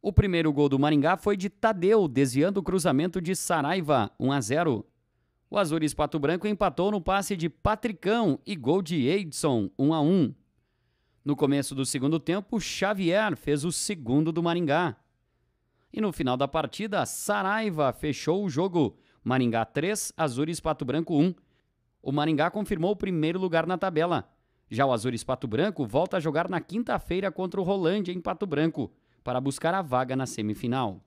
O primeiro gol do Maringá foi de Tadeu, desviando o cruzamento de Saraiva, 1 a 0. O Azul Pato Branco empatou no passe de Patricão e gol de Edson, 1 a 1. No começo do segundo tempo, Xavier fez o segundo do Maringá. E no final da partida, Saraiva fechou o jogo. Maringá 3, Azul Pato Branco 1. O Maringá confirmou o primeiro lugar na tabela. Já o Azul Pato Branco volta a jogar na quinta-feira contra o Rolândia em Pato Branco para buscar a vaga na semifinal.